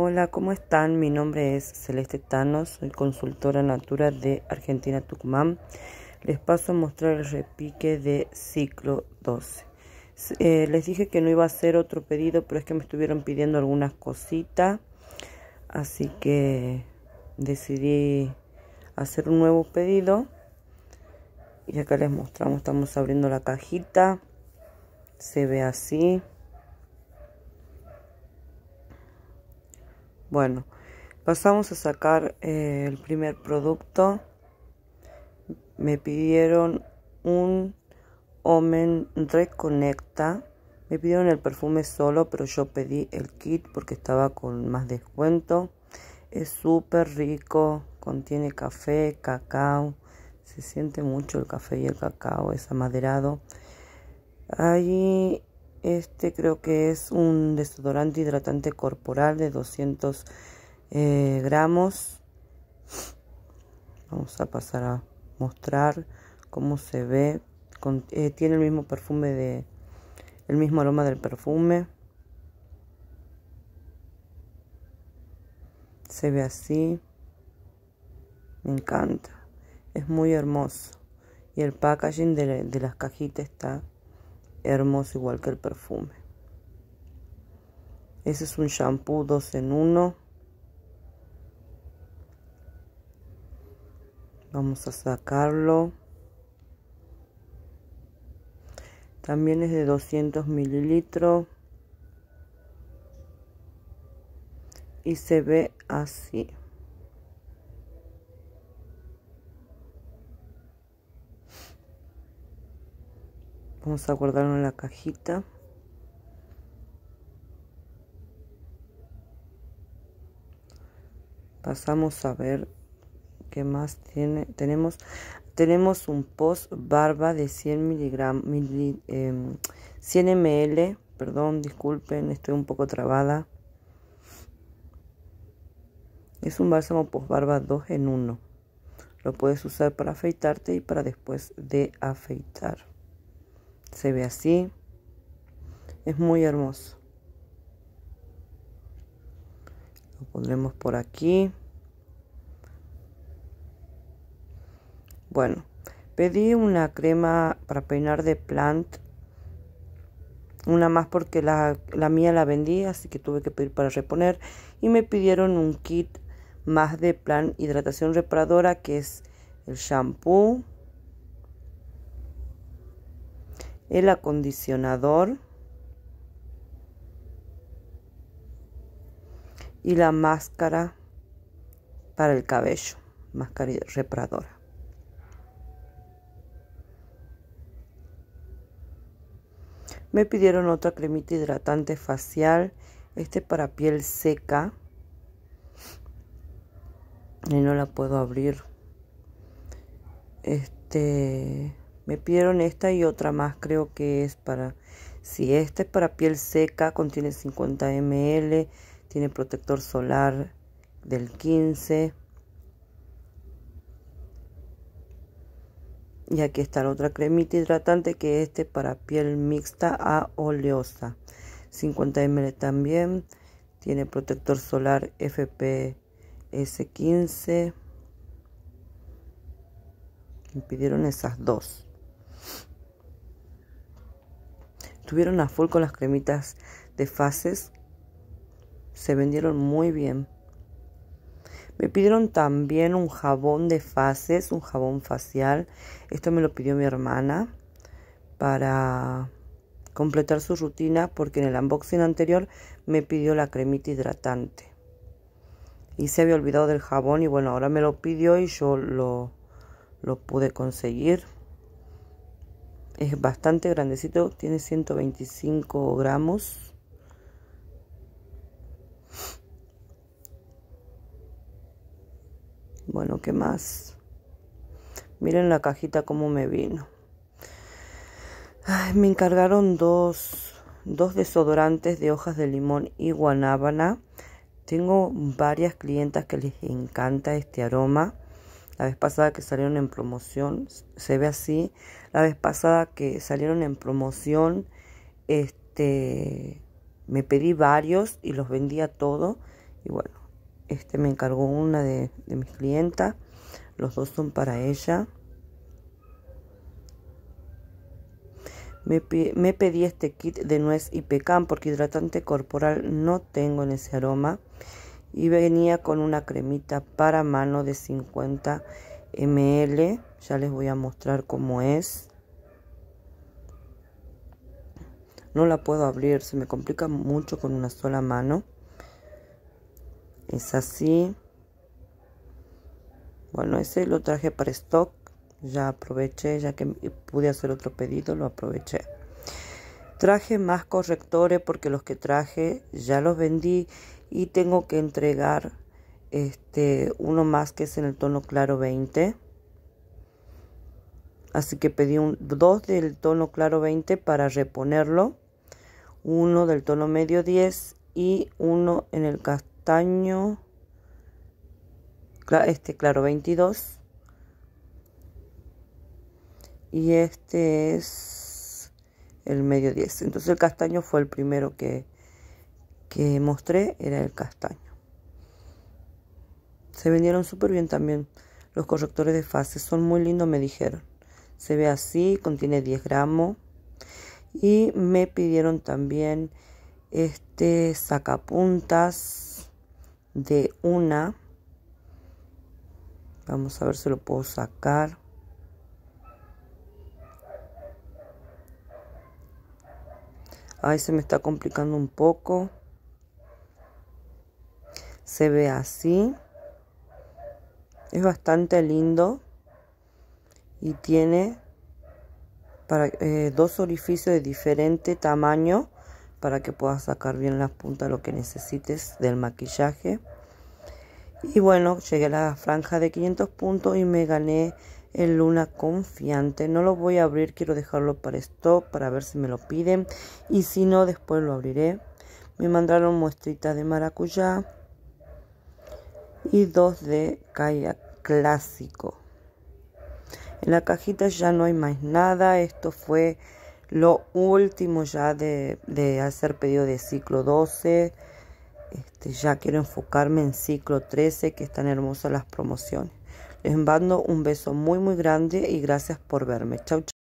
Hola, ¿cómo están? Mi nombre es Celeste Tano, soy consultora natura de Argentina Tucumán. Les paso a mostrar el repique de ciclo 12. Eh, les dije que no iba a hacer otro pedido, pero es que me estuvieron pidiendo algunas cositas. Así que decidí hacer un nuevo pedido. Y acá les mostramos, estamos abriendo la cajita. Se ve así. Bueno, pasamos a sacar eh, el primer producto. Me pidieron un Omen Reconecta. Me pidieron el perfume solo, pero yo pedí el kit porque estaba con más descuento. Es súper rico, contiene café, cacao. Se siente mucho el café y el cacao, es amaderado. Ahí este creo que es un desodorante hidratante corporal de 200 eh, gramos. Vamos a pasar a mostrar cómo se ve. Eh, tiene el mismo perfume de... El mismo aroma del perfume. Se ve así. Me encanta. Es muy hermoso. Y el packaging de, de las cajitas está hermoso igual que el perfume. Ese es un shampoo 2 en 1. Vamos a sacarlo. También es de 200 mililitros. Y se ve así. vamos a guardarlo en la cajita pasamos a ver qué más tiene tenemos tenemos un post barba de 100 miligramos 100 ml perdón disculpen estoy un poco trabada es un bálsamo post barba 2 en 1 lo puedes usar para afeitarte y para después de afeitar se ve así. Es muy hermoso. Lo pondremos por aquí. Bueno, pedí una crema para peinar de plant. Una más porque la, la mía la vendí, así que tuve que pedir para reponer. Y me pidieron un kit más de plan hidratación reparadora que es el shampoo el acondicionador y la máscara para el cabello, máscara reparadora. Me pidieron otra cremita hidratante facial, este para piel seca. Y no la puedo abrir. Este me pidieron esta y otra más, creo que es para... Si esta es para piel seca, contiene 50 ml, tiene protector solar del 15. Y aquí está la otra cremita hidratante que es este para piel mixta a oleosa. 50 ml también. Tiene protector solar FPS 15. Me pidieron esas dos. estuvieron a full con las cremitas de fases. Se vendieron muy bien. Me pidieron también un jabón de fases, un jabón facial. Esto me lo pidió mi hermana para completar su rutina porque en el unboxing anterior me pidió la cremita hidratante. Y se había olvidado del jabón y bueno, ahora me lo pidió y yo lo, lo pude conseguir. Es bastante grandecito, tiene 125 gramos. Bueno, ¿qué más? Miren la cajita cómo me vino. Ay, me encargaron dos, dos desodorantes de hojas de limón y guanábana. Tengo varias clientas que les encanta este aroma la vez pasada que salieron en promoción, se ve así, la vez pasada que salieron en promoción, este, me pedí varios y los vendía todo. y bueno, este me encargó una de, mis clientas, los dos son para ella. Me, me, pedí este kit de nuez y pecan porque hidratante corporal no tengo en ese aroma y venía con una cremita para mano de 50 ml ya les voy a mostrar cómo es no la puedo abrir se me complica mucho con una sola mano es así bueno ese lo traje para stock ya aproveché ya que pude hacer otro pedido lo aproveché traje más correctores porque los que traje ya los vendí y tengo que entregar este uno más que es en el tono claro 20 así que pedí un, dos del tono claro 20 para reponerlo uno del tono medio 10 y uno en el castaño este claro 22 y este es el medio 10 entonces el castaño fue el primero que que mostré era el castaño. Se vendieron súper bien también. Los correctores de fase son muy lindos, me dijeron. Se ve así, contiene 10 gramos. Y me pidieron también este sacapuntas de una. Vamos a ver si lo puedo sacar. Ahí se me está complicando un poco se ve así. Es bastante lindo y tiene para, eh, dos orificios de diferente tamaño para que puedas sacar bien las puntas lo que necesites del maquillaje. Y bueno, llegué a la franja de 500 puntos y me gané el Luna Confiante. No lo voy a abrir, quiero dejarlo para esto para ver si me lo piden. Y si no, después lo abriré. Me mandaron muestritas de maracuyá y dos de kayak clásico. En la cajita ya no hay más nada. Esto fue lo último ya de, hacer pedido de ciclo 12. Este, ya quiero enfocarme en ciclo 13, que están hermosas las promociones. Les mando un beso muy muy grande y gracias por verme. Chau, chau.